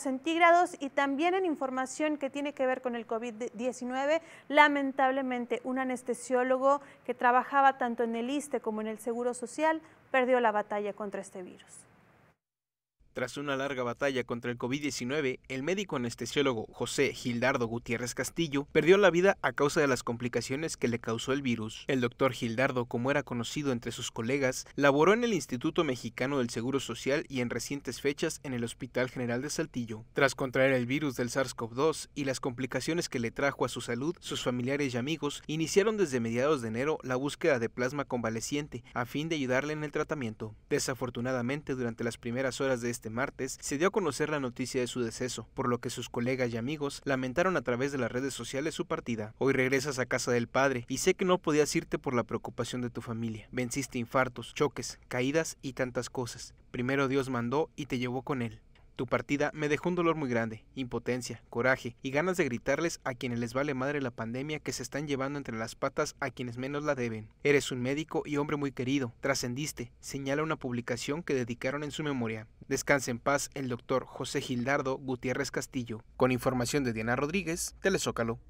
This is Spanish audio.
centígrados y también en información que tiene que ver con el COVID-19, lamentablemente un anestesiólogo que trabajaba tanto en el ISTE como en el Seguro Social perdió la batalla contra este virus. Tras una larga batalla contra el COVID-19, el médico anestesiólogo José Gildardo Gutiérrez Castillo perdió la vida a causa de las complicaciones que le causó el virus. El doctor Gildardo, como era conocido entre sus colegas, laboró en el Instituto Mexicano del Seguro Social y en recientes fechas en el Hospital General de Saltillo. Tras contraer el virus del SARS-CoV-2 y las complicaciones que le trajo a su salud, sus familiares y amigos iniciaron desde mediados de enero la búsqueda de plasma convaleciente a fin de ayudarle en el tratamiento. Desafortunadamente, durante las primeras horas de este este martes, se dio a conocer la noticia de su deceso, por lo que sus colegas y amigos lamentaron a través de las redes sociales su partida. Hoy regresas a casa del padre y sé que no podías irte por la preocupación de tu familia. Venciste infartos, choques, caídas y tantas cosas. Primero Dios mandó y te llevó con él. Tu partida me dejó un dolor muy grande, impotencia, coraje y ganas de gritarles a quienes les vale madre la pandemia que se están llevando entre las patas a quienes menos la deben. Eres un médico y hombre muy querido, trascendiste, señala una publicación que dedicaron en su memoria. Descanse en paz el doctor José Gildardo Gutiérrez Castillo. Con información de Diana Rodríguez, Telezócalo.